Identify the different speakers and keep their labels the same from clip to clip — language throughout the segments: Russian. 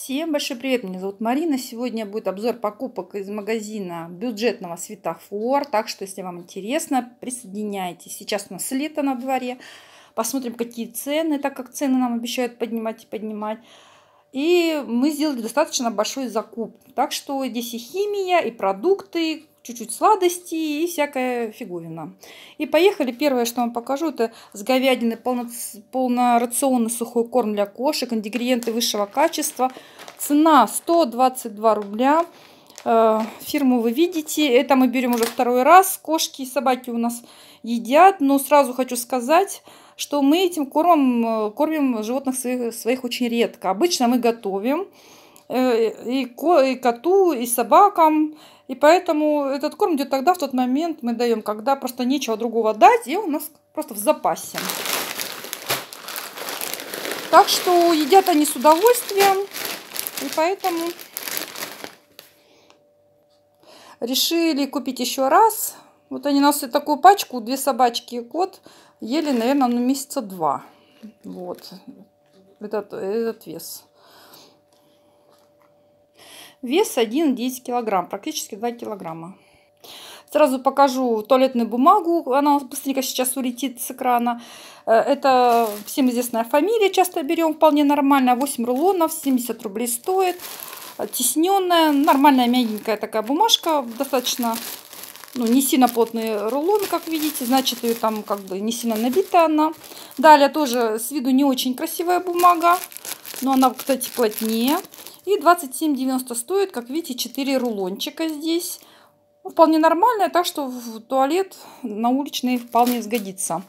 Speaker 1: Всем большой привет, меня зовут Марина. Сегодня будет обзор покупок из магазина бюджетного светофор. Так что, если вам интересно, присоединяйтесь. Сейчас у нас лето на дворе. Посмотрим, какие цены, так как цены нам обещают поднимать и поднимать. И мы сделали достаточно большой закуп. Так что здесь и химия, и продукты, чуть-чуть сладости и всякая фиговина. И поехали. Первое, что вам покажу, это с говядины полно, полнорационный сухой корм для кошек, ингредиенты высшего качества. Цена 122 рубля. Э, фирму вы видите. Это мы берем уже второй раз. Кошки и собаки у нас едят. Но сразу хочу сказать, что мы этим кормом э, кормим животных своих, своих очень редко. Обычно мы готовим Э, и, ко, и коту, и собакам. И поэтому этот корм идет тогда, в тот момент мы даем, когда просто нечего другого дать, и он у нас просто в запасе. Так что едят они с удовольствием, и поэтому решили купить еще раз. Вот они нас и такую пачку, две собачки и кот, ели, наверное, ну, месяца два. Вот этот, этот вес. Вес 1-10 килограмм, практически 2 килограмма. Сразу покажу туалетную бумагу, она быстренько сейчас улетит с экрана. Э, это всем известная фамилия, часто берем, вполне нормально. 8 рулонов, 70 рублей стоит. Тесненная, нормальная мягенькая такая бумажка, достаточно ну, не сильно плотный рулон, как видите, значит, ее там как бы не сильно набита она. Далее тоже с виду не очень красивая бумага, но она, кстати, плотнее. И 27,90 стоит, как видите, 4 рулончика здесь. Ну, вполне нормальная, так что в туалет на уличный вполне сгодится.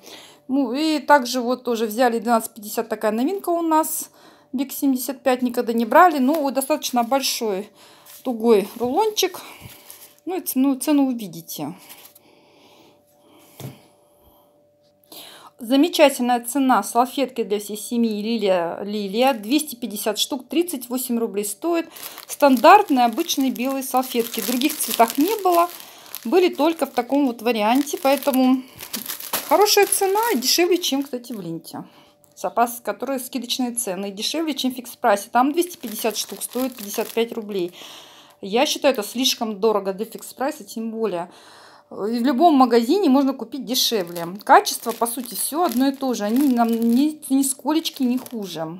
Speaker 1: Ну и также вот тоже взяли 12,50 такая новинка у нас. Биг 75 никогда не брали. но ну, достаточно большой тугой рулончик. Ну и цену, цену увидите. Замечательная цена салфетки для всей семьи Лилия Лилия. 250 штук, 38 рублей стоит. Стандартные обычные белые салфетки. В других цветах не было. Были только в таком вот варианте. Поэтому хорошая цена дешевле, чем, кстати, в ленте. Запас, который скидочные цены. дешевле, чем в фикс-прайсе. Там 250 штук стоит 55 рублей. Я считаю, это слишком дорого для фикс-прайса, тем более в любом магазине можно купить дешевле. Качество, по сути, все одно и то же. Они нам ни, сколечки не хуже.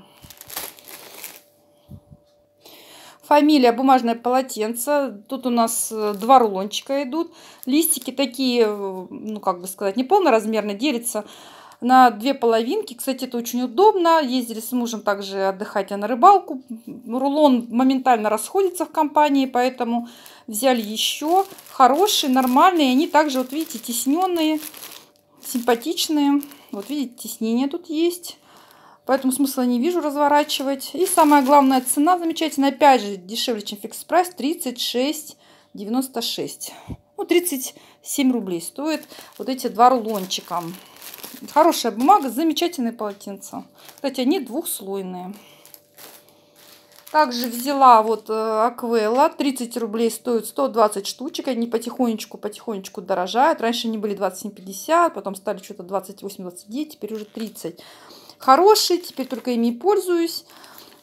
Speaker 1: Фамилия бумажное полотенце. Тут у нас э, два рулончика идут. Листики такие, э, ну как бы сказать, не полноразмерно делятся на две половинки. Кстати, это очень удобно. Ездили с мужем также отдыхать а на рыбалку. Рулон моментально расходится в компании, поэтому взяли еще. Хорошие, нормальные. Они также, вот видите, тесненные, симпатичные. Вот видите, теснение тут есть. Поэтому смысла не вижу разворачивать. И самое главное цена замечательная. Опять же, дешевле, чем фикс прайс. 36,96. Ну, 37 рублей стоит вот эти два рулончика. Хорошая бумага, замечательные полотенца. Кстати, они двухслойные. Также взяла вот э, Аквелла, 30 рублей стоит 120 штучек, они потихонечку-потихонечку дорожают. Раньше они были 27,50, потом стали что-то 28-29, теперь уже 30. Хорошие, теперь только ими пользуюсь.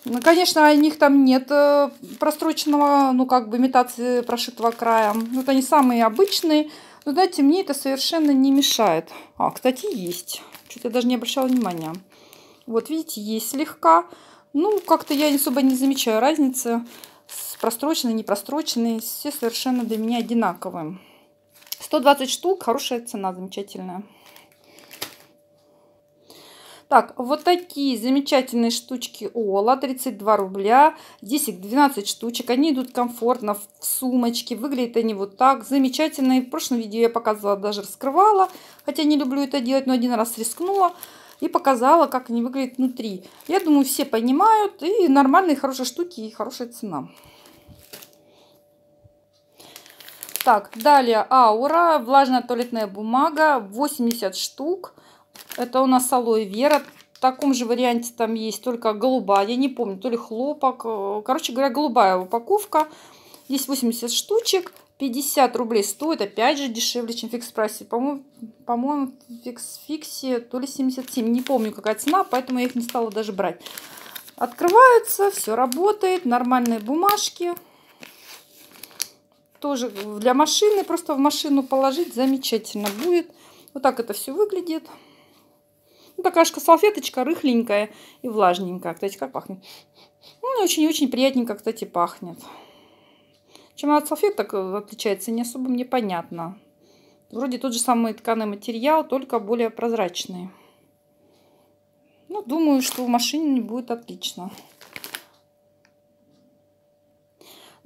Speaker 1: Ну, конечно, у них там нет э, простроченного, ну как бы имитации прошитого края. Вот они самые обычные. Но ну, знаете, мне это совершенно не мешает. А, кстати, есть. Что-то я даже не обращала внимания. Вот, видите, есть слегка. Ну, как-то я особо не замечаю разницы с простроченной, непростроченной. Все совершенно для меня одинаковые. 120 штук, хорошая цена, замечательная. Так, вот такие замечательные штучки Ола, 32 рубля. Здесь их 12 штучек, они идут комфортно в сумочке, выглядят они вот так, замечательные. В прошлом видео я показывала, даже раскрывала, хотя не люблю это делать, но один раз рискнула и показала, как они выглядят внутри. Я думаю, все понимают, и нормальные, хорошие штуки, и хорошая цена. Так, далее аура, влажная туалетная бумага, 80 штук. Это у нас алоэ вера. В таком же варианте там есть, только голубая. Я не помню, то ли хлопок. Э, короче говоря, голубая упаковка. Здесь 80 штучек. 50 рублей стоит, опять же, дешевле, чем в фикс-прайсе. По-моему, по, -моему, по в фикс-фиксе то ли 77, не помню, какая цена, поэтому я их не стала даже брать. Открываются, все работает, нормальные бумажки. Тоже для машины, просто в машину положить замечательно будет. Вот так это все выглядит. Ну, какашка салфеточка, рыхленькая и влажненькая. Кстати, как пахнет? Ну, очень-очень приятненько, кстати, пахнет. Чем она от салфеток э, отличается, не особо мне понятно. Вроде тот же самый тканый материал, только более прозрачный. Ну, думаю, что в машине будет отлично.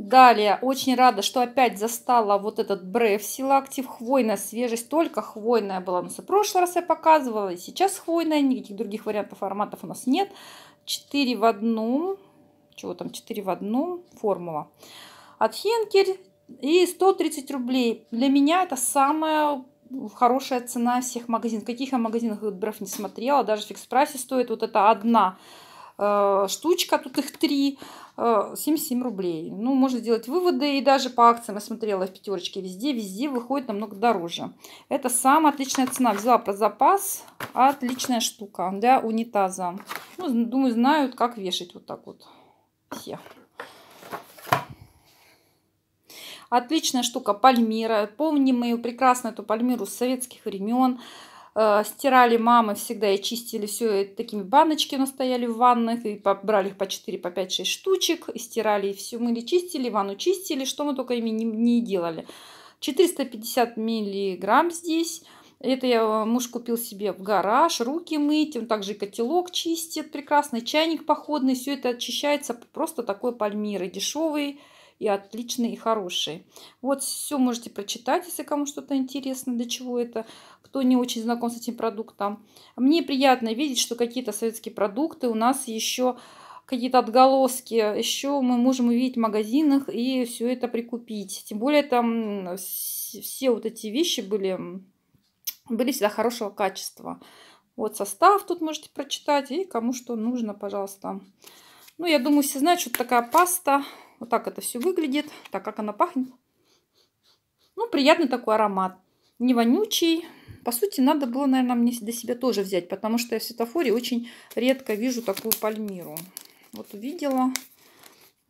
Speaker 1: Далее, очень рада, что опять застала вот этот бреф Силактив. Хвойная свежесть, только хвойная была. Но в прошлый раз я показывала, и сейчас хвойная. Никаких других вариантов ароматов у нас нет. 4 в одном. Чего там? 4 в одном. Формула. От Хенкель. И 130 рублей. Для меня это самая хорошая цена всех магазинов. Каких я магазинах бреф не смотрела. Даже в фикс-прайсе стоит вот эта одна э, штучка, тут их три. 7-7 э, рублей. Ну, можно сделать выводы, и даже по акциям я смотрела в пятерочке везде, везде выходит намного дороже. Это самая отличная цена. Взяла про запас, отличная штука для унитаза. Ну, думаю, знают, как вешать вот так вот все. Отличная штука, пальмира. Помним мы ее прекрасно, эту пальмиру с советских времен э, стирали мамы всегда и чистили все и такими баночки у нас стояли в ванных, и брали их по 4, по 5, 6 штучек, и стирали, и все мыли, чистили, ванну чистили, что мы только ими не, не делали. 450 миллиграмм здесь. Это я, э, муж купил себе в гараж, руки мыть, он также котелок чистит, прекрасный чайник походный, все это очищается, просто такой пальмиры, дешевый и отличный, и хороший. Вот все можете прочитать, если кому что-то интересно, для чего это кто не очень знаком с этим продуктом. Мне приятно видеть, что какие-то советские продукты у нас еще какие-то отголоски. Еще мы можем увидеть в магазинах и все это прикупить. Тем более там все вот эти вещи были, были всегда хорошего качества. Вот состав тут можете прочитать и кому что нужно, пожалуйста. Ну, я думаю, все знают, что такая паста. Вот так это все выглядит. Так, как она пахнет. Ну, приятный такой аромат. Не вонючий, по сути, надо было, наверное, мне для себя тоже взять, потому что я в светофоре очень редко вижу такую пальмиру. Вот увидела.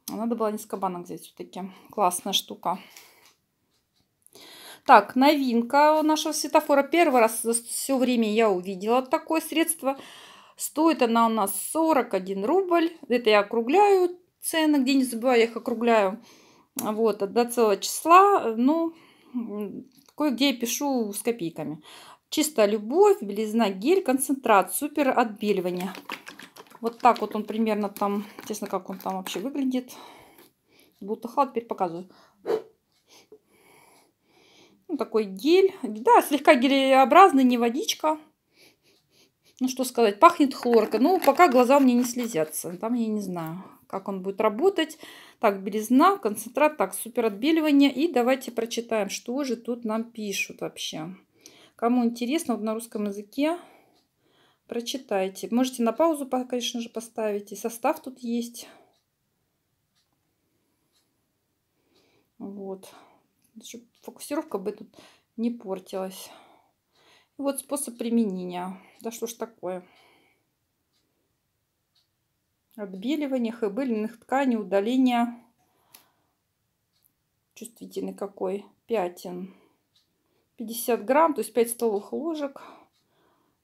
Speaker 1: Надо было несколько банок взять все-таки. Классная штука. Так, новинка нашего светофора. Первый раз за все время я увидела такое средство. Стоит она у нас 41 рубль. Это я округляю цены, где не забываю, я их округляю. Вот, до целого числа. Ну, Кое-где я пишу с копейками. Чистая любовь, белизна, гель, концентрат, супер отбеливание. Вот так вот он примерно там, честно, как он там вообще выглядит. Бултахал теперь показываю. Ну, такой гель. Да, слегка гелеобразный, не водичка. Ну, что сказать, пахнет хлоркой. Ну, пока глаза мне не слезятся. Там я не знаю, как он будет работать. Так, белизна, концентрат, так, супер отбеливание. И давайте прочитаем, что же тут нам пишут вообще. Кому интересно, вот на русском языке прочитайте. Можете на паузу, конечно же, поставить. И состав тут есть. Вот. Чтобы фокусировка бы тут не портилась. вот способ применения. Да что ж такое отбеливаниях и быльных тканей, удаления чувствительный какой пятен. 50 грамм, то есть 5 столовых ложек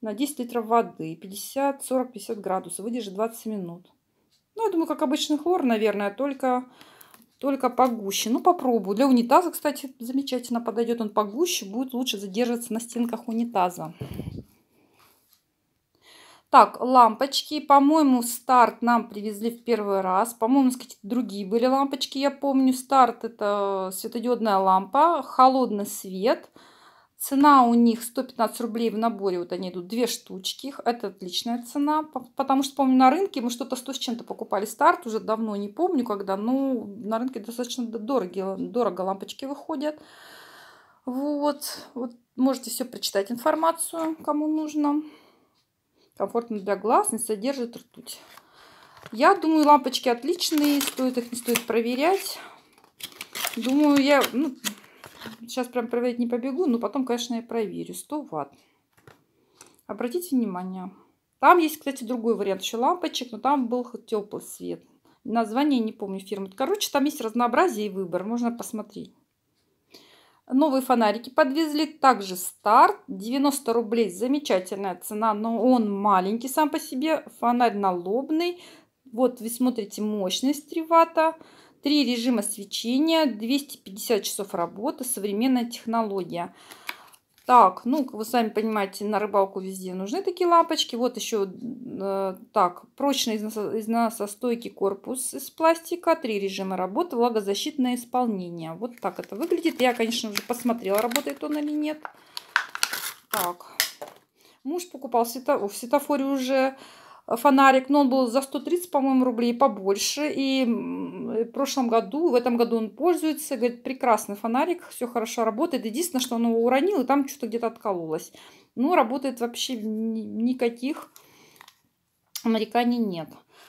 Speaker 1: на 10 литров воды. 50, 40, 50 градусов. Выдержит 20 минут. Ну, я думаю, как обычный хлор, наверное, только, только погуще. Ну, попробую. Для унитаза, кстати, замечательно подойдет. Он погуще, будет лучше задерживаться на стенках унитаза. Так, лампочки. По-моему, старт нам привезли в первый раз. По-моему, какие-то другие были лампочки, я помню. Старт это светодиодная лампа, холодный свет. Цена у них 115 рублей в наборе, вот они идут, две штучки. Это отличная цена, потому что, помню, на рынке мы что-то 100 с чем-то покупали. Старт уже давно, не помню когда, но на рынке достаточно дорого, дорого лампочки выходят. Вот, вот можете все прочитать информацию, кому нужно комфортно для глаз, не содержит ртуть. Я думаю, лампочки отличные, стоит их не стоит проверять. Думаю, я ну, сейчас прям проверять не побегу, но потом, конечно, я проверю. 100 ватт. Обратите внимание. Там есть, кстати, другой вариант еще лампочек, но там был теплый свет. Название не помню фирмы. Короче, там есть разнообразие и выбор. Можно посмотреть. Новые фонарики подвезли. Также старт 90 рублей. Замечательная цена, но он маленький сам по себе. Фонарь налобный. Вот вы смотрите мощность 3 ватта. Три режима свечения, 250 часов работы, современная технология. Так, ну, вы сами понимаете, на рыбалку везде нужны такие лапочки. Вот еще, э, так, прочный износостойкий корпус из пластика, три режима работы, влагозащитное исполнение. Вот так это выглядит. Я, конечно, уже посмотрела, работает он или нет. Так, муж покупал светофор, в светофоре уже фонарик, но он был за 130, по-моему, рублей побольше. И в прошлом году, в этом году он пользуется, говорит, прекрасный фонарик, все хорошо работает. Единственное, что он его уронил, и там что-то где-то откололось. Но работает вообще никаких нареканий нет.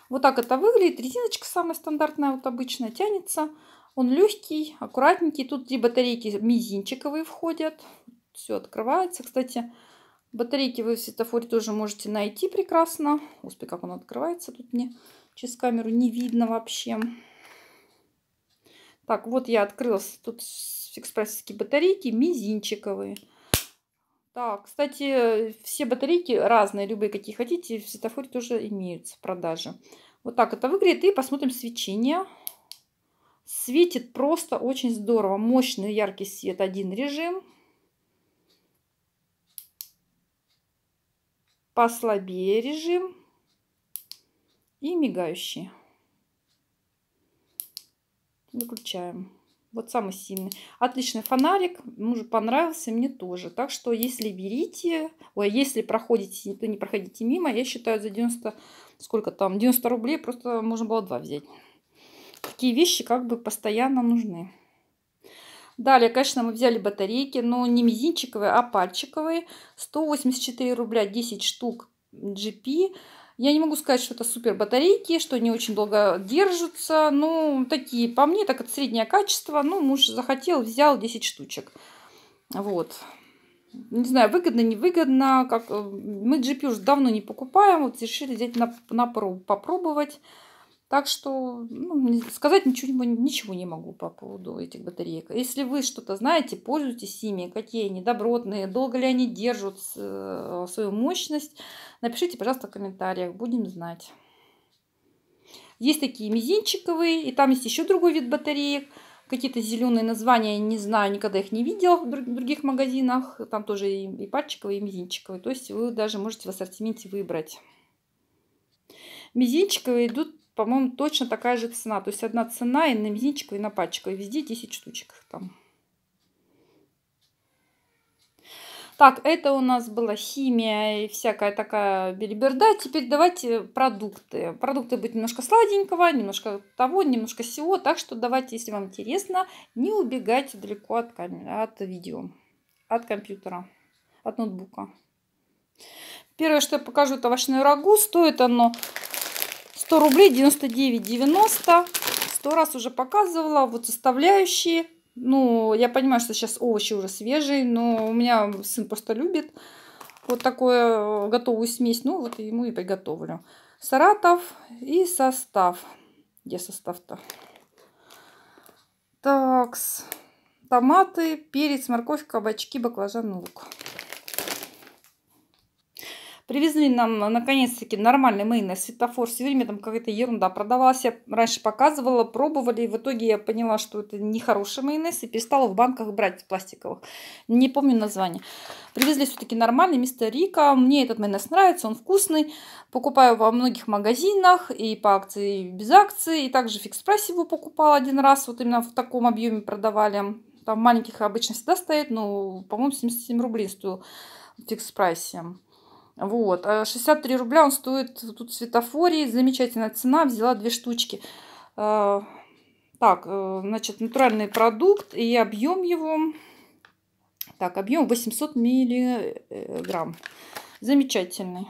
Speaker 1: Вот так это выглядит. Резиночка самая стандартная, вот обычная, тянется. Он легкий, аккуратненький. Тут и батарейки мизинчиковые входят. Все открывается. Кстати, Батарейки вы в светофоре тоже можете найти прекрасно. Господи, как он открывается тут мне. Через камеру не видно вообще. Так, вот я открылась. тут экспрессовские батарейки мизинчиковые. Так, кстати, все батарейки разные, любые, какие хотите, в светофоре тоже имеются в продаже. Вот так это выглядит. И посмотрим свечение. Светит просто очень здорово. Мощный яркий свет, один режим. Послабее режим и мигающий. Выключаем. Вот самый сильный. Отличный фонарик. Мужу понравился, мне тоже. Так что, если берите, ой, если проходите, то не проходите мимо. Я считаю, за 90, сколько там, 90 рублей просто можно было два взять. Такие вещи как бы постоянно нужны. Далее, конечно, мы взяли батарейки, но не мизинчиковые, а пальчиковые. 184 рубля 10 штук GP. Я не могу сказать, что это супер батарейки, что они очень долго держатся. Ну, такие, по мне, так это среднее качество. Ну, муж захотел, взял 10 штучек. Вот. Не знаю, выгодно, невыгодно. Как... Э, мы GP уже давно не покупаем. Вот решили взять на, на пробу, попробовать. Так что ну, сказать ничего, ничего не могу по поводу этих батареек. Если вы что-то знаете, пользуйтесь ими, какие они добротные, долго ли они держат э, свою мощность, напишите, пожалуйста, в комментариях, будем знать. Есть такие мизинчиковые, и там есть еще другой вид батареек. Какие-то зеленые названия, не знаю, никогда их не видел в других магазинах. Там тоже и пальчиковые, и мизинчиковые. То есть вы даже можете в ассортименте выбрать. Мизинчиковые идут по-моему, точно такая же цена. То есть одна цена и на мизинчик, и на пачку. И везде 10 штучек там. Так, это у нас была химия и всякая такая бельберда. Теперь давайте продукты. Продукты будет немножко сладенького, немножко того, немножко всего. Так что давайте, если вам интересно, не убегайте далеко от, кам... от видео, от компьютера, от ноутбука. Первое, что я покажу, это овощное рагу. Стоит оно 100 рублей 99,90. сто раз уже показывала. Вот составляющие. Ну, я понимаю, что сейчас овощи уже свежие, но у меня сын просто любит вот такую э, готовую смесь. Ну, вот ему и приготовлю. Саратов и состав. Где состав-то? Так, томаты, перец, морковь, кабачки, баклажан, лук. Привезли нам, наконец-таки, нормальный майонез, светофор. Все время там какая-то ерунда продавалась. Я раньше показывала, пробовали. И в итоге я поняла, что это нехороший майонез. И перестала в банках брать пластиковых. Не помню название. Привезли все-таки нормальный, мистер Рика. Мне этот майонез нравится, он вкусный. Покупаю во многих магазинах. И по акции, и без акции. И также в фикс-прайсе его покупала один раз. Вот именно в таком объеме продавали. Там маленьких обычно всегда стоит, но, по-моему, 77 рублей стоил в фикс-прайсе. Вот. 63 э, рубля он стоит тут в светофории. Замечательная цена. Взяла две штучки. Э, так, э, значит, натуральный продукт и объем его. Так, объем 800 миллиграмм. Замечательный.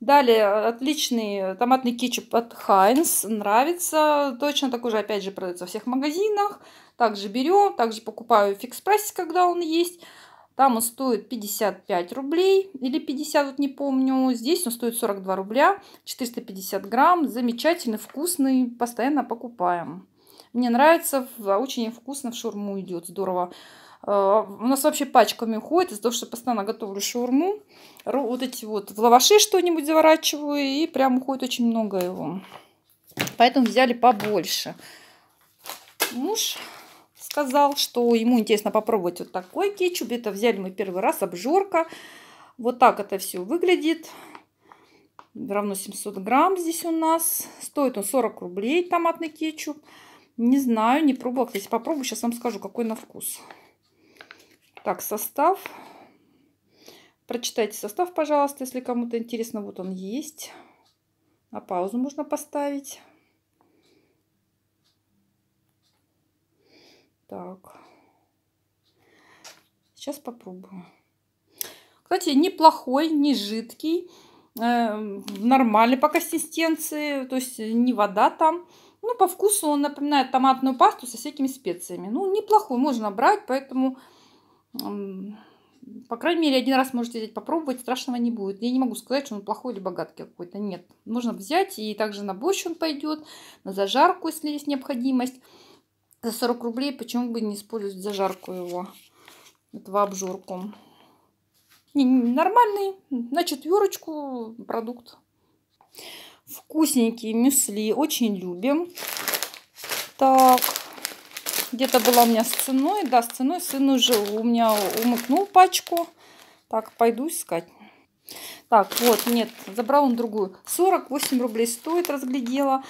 Speaker 1: Далее, отличный томатный кетчуп от Хайнс. Нравится. Точно такой же, опять же, продается во всех магазинах. Также берем, также покупаю в фикс прайсе, когда он есть. Там он стоит 55 рублей или 50, вот не помню. Здесь он стоит 42 рубля, 450 грамм. Замечательный, вкусный, постоянно покупаем. Мне нравится, очень вкусно в шурму идет, здорово. А, у нас вообще пачками уходит, из-за того, что постоянно готовлю шурму. Вот эти вот в лаваши что-нибудь заворачиваю, и прям уходит очень много его. Поэтому взяли побольше. Муж сказал, что ему интересно попробовать вот такой кетчуп. Это взяли мы первый раз, обжорка. Вот так это все выглядит. Равно 700 грамм здесь у нас. Стоит он 40 рублей, томатный кетчуп. Не знаю, не пробовал. Если попробую, сейчас вам скажу, какой на вкус. Так, состав. Прочитайте состав, пожалуйста, если кому-то интересно. Вот он есть. На паузу можно поставить. Так. Сейчас попробую. Кстати, неплохой, не жидкий. Э, Нормальный по консистенции. То есть э, не вода там. Ну, по вкусу он напоминает томатную пасту со всякими специями. Ну, неплохой, можно брать, поэтому, по крайней мере, один раз можете взять попробовать, страшного не будет. Я не могу сказать, что он плохой или богатый какой-то, нет. Можно взять, и также на борщ он пойдет, на зажарку, если есть необходимость. За 40 рублей почему бы не использовать зажарку его? Этого обжорку. Не, нормальный, на четверочку продукт. Вкусненькие мюсли, очень любим. Так, где-то была у меня с ценой, да, с ценой сын уже у меня умыкнул пачку. Так, пойду искать. Так, вот, нет, забрал он другую. 48 рублей стоит, разглядела.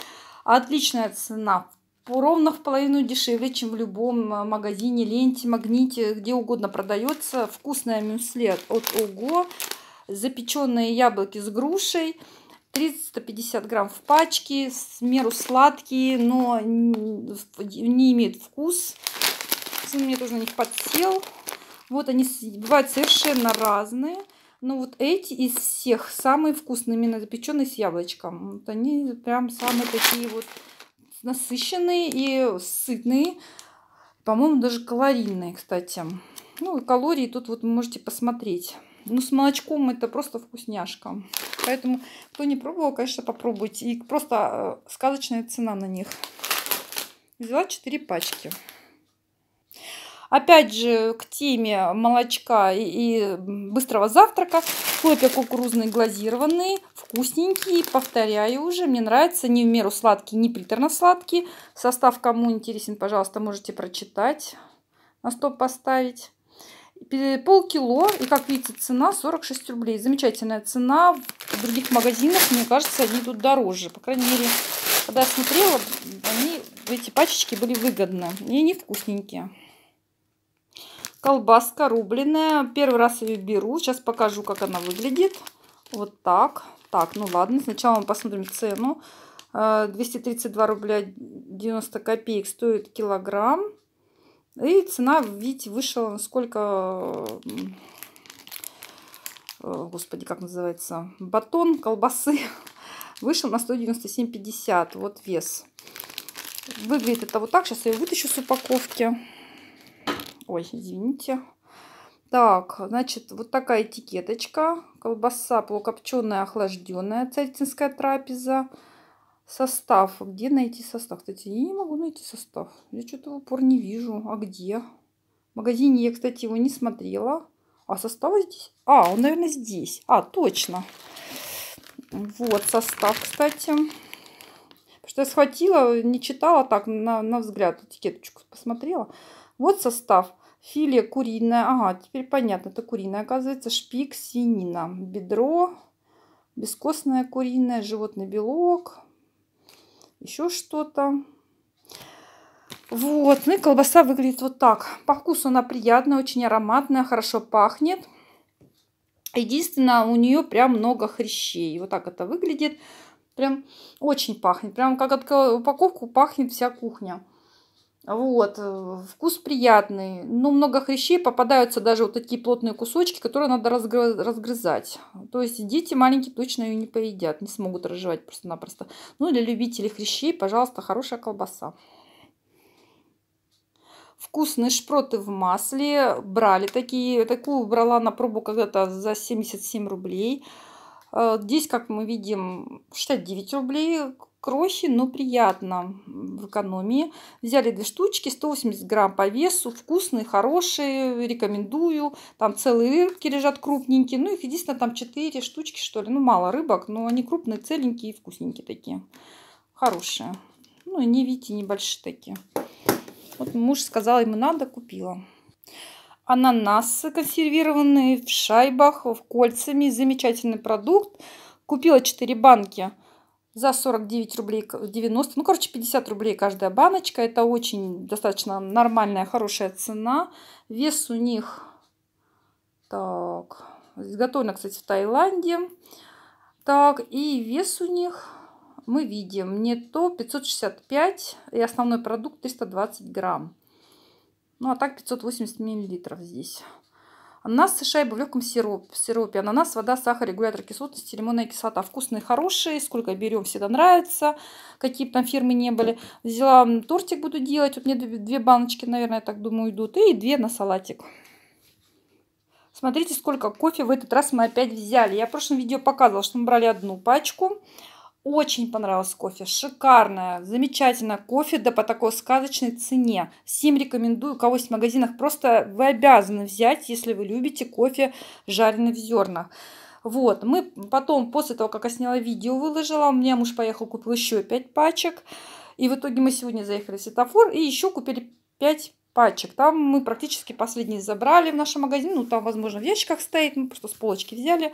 Speaker 1: Отличная цена в по ровно в половину дешевле, чем в любом а, магазине, ленте, магните, где угодно продается. вкусная мюсле от Ого, запеченные яблоки с грушей. 350 грамм в пачке, с меру сладкие, но не имеет вкус. Сын мне тоже на них подсел. Вот они бывают совершенно разные. Но вот эти из всех самые вкусные, именно запеченные с яблочком. Вот они прям самые такие вот насыщенные и сытные. По-моему, даже калорийные, кстати. Ну, и калории тут вот вы можете посмотреть. Ну, с молочком это просто вкусняшка. Поэтому, кто не пробовал, конечно, попробуйте. И просто э, сказочная цена на них. Взяла 4 пачки. Опять же, к теме молочка и, быстрого завтрака. Хлопья кукурузные глазированные вкусненький. Повторяю уже, мне нравится. Не в меру сладкий, не приторно сладкий. Состав, кому интересен, пожалуйста, можете прочитать. На стоп поставить. Полкило. И, как видите, цена 46 рублей. Замечательная цена. В других магазинах, мне кажется, они тут дороже. По крайней мере, когда я смотрела, они, эти пачечки были выгодны. И они вкусненькие. Колбаска рубленная. Первый раз ее беру. Сейчас покажу, как она выглядит. Вот так. Так, ну ладно, сначала мы посмотрим цену. 232 э, рубля 90 копеек стоит килограмм. И цена, видите, вышла сколько... Э, э, господи, как называется? Батон колбасы вышел на 197,50. Вот вес. Выглядит это вот так. Сейчас я ее вытащу с упаковки. Ой, извините. Так, значит, вот такая этикеточка. Колбаса полукопченая, охлажденная, цельтинская трапеза. Состав. Где найти состав? Кстати, я не могу найти состав. Я что-то в упор не вижу. А где? В магазине я, кстати, его не смотрела. А состав здесь? А, он, наверное, здесь. А, точно. Вот состав, кстати. Потому что я схватила, не читала так, на, на взгляд этикеточку посмотрела. Вот состав. Филе куриное. Ага, теперь понятно, это куриное, оказывается. Шпик, синина, бедро, бескостное куриное, животный белок, еще что-то. Вот, ну и колбаса выглядит вот так. По вкусу она приятная, очень ароматная, хорошо пахнет. Единственное, у нее прям много хрящей. Вот так это выглядит. Прям очень пахнет. Прям как от упаковку пахнет вся кухня. Вот, э, вкус приятный, но много хрящей, попадаются даже вот такие плотные кусочки, которые надо разгрыз разгрызать. То есть дети маленькие точно ее не поедят, не смогут разжевать просто-напросто. Ну, для любителей хрящей, пожалуйста, хорошая колбаса. Вкусные шпроты в масле брали такие, такую брала на пробу когда-то за 77 рублей. Э, здесь, как мы видим, 69 рублей крохи, но приятно в экономии. Взяли две штучки, 180 грамм по весу, вкусные, хорошие, рекомендую. Там целые рыбки лежат крупненькие, ну их единственное там 4 штучки что ли, ну мало рыбок, но они крупные, целенькие и вкусненькие такие, хорошие. Ну и не видите, небольшие такие. Вот муж сказал, ему надо, купила. Ананасы консервированные в шайбах, в кольцами. Замечательный продукт. Купила 4 банки за 49 рублей 90. Ну, короче, 50 рублей каждая баночка. Это очень достаточно нормальная, хорошая цена. Вес у них... Так, изготовлено, кстати, в Таиланде. Так, и вес у них мы видим не то 565 и основной продукт 320 грамм. Ну, а так 580 миллилитров здесь. Ананас шайба в легком сироп, сиропе. Ананас, вода, сахар, регулятор кислотности, лимонная кислота. Вкусные, хорошие. Сколько берем, всегда нравится. Какие бы там фирмы не были. Взяла тортик буду делать. Вот мне две баночки, наверное, я так думаю, идут. И две на салатик. Смотрите, сколько кофе в этот раз мы опять взяли. Я в прошлом видео показывала, что мы брали одну пачку. Очень понравился кофе, шикарное, замечательно. Кофе, да по такой сказочной цене. Всем рекомендую, у кого есть в магазинах, просто вы обязаны взять, если вы любите кофе жареный в зернах. Вот, мы потом, после того, как я сняла видео, выложила, у меня муж поехал, купил еще 5 пачек. И в итоге мы сегодня заехали в светофор и еще купили 5 пачек. Там мы практически последние забрали в наш магазин. Ну, там, возможно, в ящиках стоит. Мы просто с полочки взяли.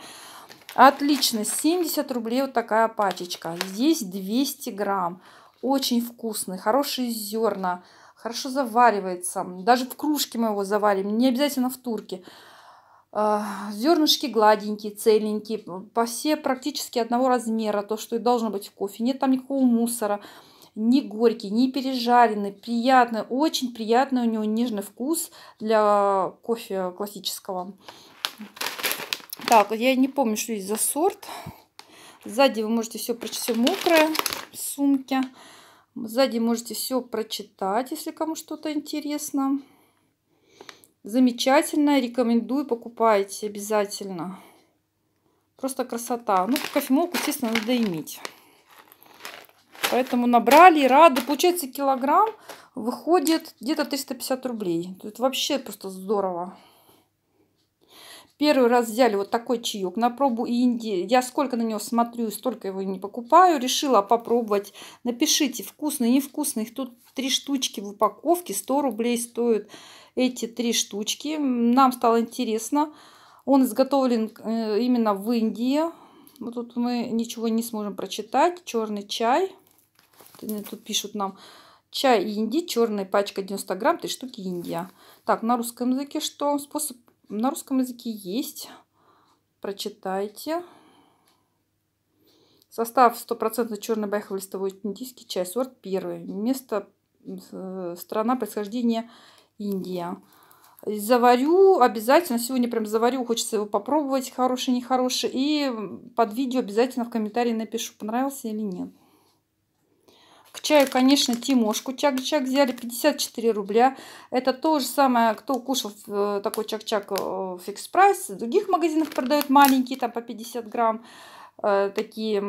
Speaker 1: Отлично, 70 рублей вот такая пачечка. Здесь 200 грамм. Очень вкусный, хорошие зерна, хорошо заваривается. Даже в кружке мы его заварим, не обязательно в турке. А, зернышки гладенькие, целенькие, по все практически одного размера, то, что и должно быть в кофе. Нет там никакого мусора, не горький, не пережаренный, приятный, очень приятный у него нежный вкус для кофе классического. Так, я не помню, что есть за сорт. Сзади вы можете все прочитать, все мокрое в сумке. Сзади можете все прочитать, если кому что-то интересно. Замечательно, рекомендую, покупайте обязательно. Просто красота. Ну, кофемолку, естественно, надо иметь. Поэтому набрали, рады. Получается, килограмм выходит где-то 350 рублей. Тут вообще просто здорово. Первый раз взяли вот такой чаек на пробу Индии. Я сколько на него смотрю, столько его не покупаю. Решила попробовать. Напишите, вкусный, невкусный. Их тут три штучки в упаковке. 100 рублей стоят эти три штучки. Нам стало интересно. Он изготовлен э, именно в Индии. Вот тут мы ничего не сможем прочитать. Черный чай. Тут пишут нам чай Индии. Черная пачка 90 грамм, три штуки Индия. Так, на русском языке что? Способ на русском языке есть. Прочитайте. Состав стопроцентно черный байховый листовой индийский чай, сорт первый. Место, э, страна происхождения Индия. Заварю обязательно, сегодня прям заварю, хочется его попробовать, хороший, нехороший. И под видео обязательно в комментарии напишу, понравился или нет. К чаю, конечно, Тимошку чак-чак взяли 54 рубля. Это то же самое, кто кушал э, такой чак-чак э, фикс прайс. В других магазинах продают маленькие, там по 50 грамм, э, такие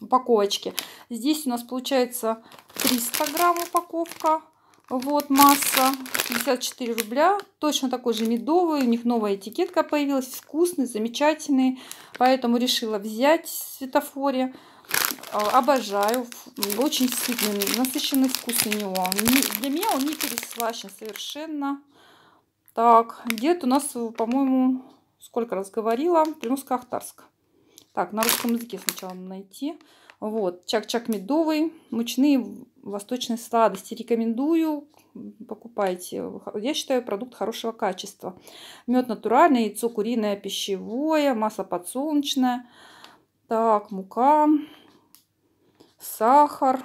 Speaker 1: упаковочки. Здесь у нас получается 300 грамм упаковка. Вот масса, 54 рубля, точно такой же медовый, у них новая этикетка появилась, вкусный, замечательный, поэтому решила взять в светофоре. Э, обожаю. Очень сытный, насыщенный вкус у него. Для меня он не переслащен совершенно. Так, дед у нас, э, по-моему, сколько раз говорила? Приморско-Ахтарск. Так, на русском языке сначала найти. Вот, чак-чак медовый, мучные восточные сладости. Рекомендую, покупайте. Я считаю, продукт хорошего качества. Мед натуральный, яйцо куриное, пищевое, масло подсолнечное. Так, мука сахар,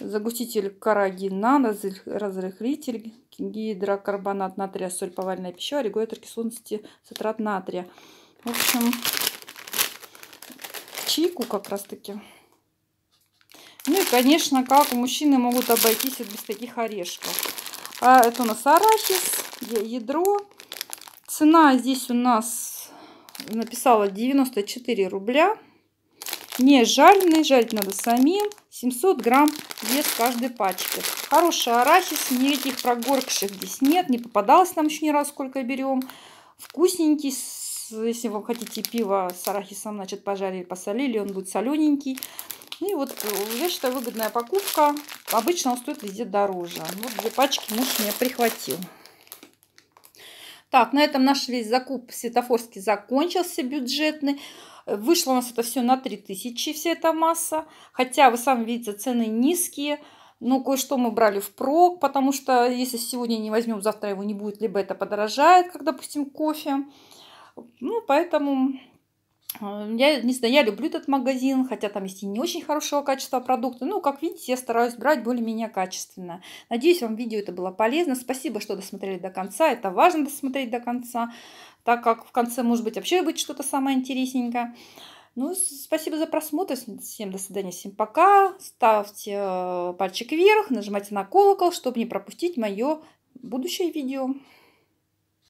Speaker 1: загуститель карагина, разрыхлитель, гидрокарбонат натрия, соль, поваренная пища, регулятор кислотности, цитрат натрия. В общем, чайку как раз таки. Ну и, конечно, как мужчины могут обойтись без таких орешков. А это у нас арахис, ядро. Цена здесь у нас написала 94 рубля не жареный, жарить надо самим. 700 грамм вес каждой пачки. Хороший арахис, никаких прогоркших здесь нет, не попадалось нам еще ни раз, сколько берем. Вкусненький, если вы хотите пиво с арахисом, значит, пожарили, посолили, он будет солененький. И вот, э, я считаю, выгодная покупка. Обычно он стоит везде дороже. Вот две пачки муж мне прихватил. Так, на этом наш весь закуп светофорский закончился бюджетный. Вышло у нас это все на 3000, вся эта масса. Хотя, вы сами видите, цены низкие. Но кое-что мы брали в прок, потому что если сегодня не возьмем, завтра его не будет, либо это подорожает, как, допустим, кофе. Ну, поэтому э, я не знаю, я люблю этот магазин, хотя там есть и не очень хорошего качества продукты. Ну, как видите, я стараюсь брать более-менее качественно. Надеюсь, вам видео это было полезно. Спасибо, что досмотрели до конца. Это важно досмотреть до конца так как в конце, может быть, вообще будет что-то самое интересненькое. Ну, спасибо за просмотр. Всем до свидания, всем пока. Ставьте э, пальчик вверх, нажимайте на колокол, чтобы не пропустить мое будущее видео.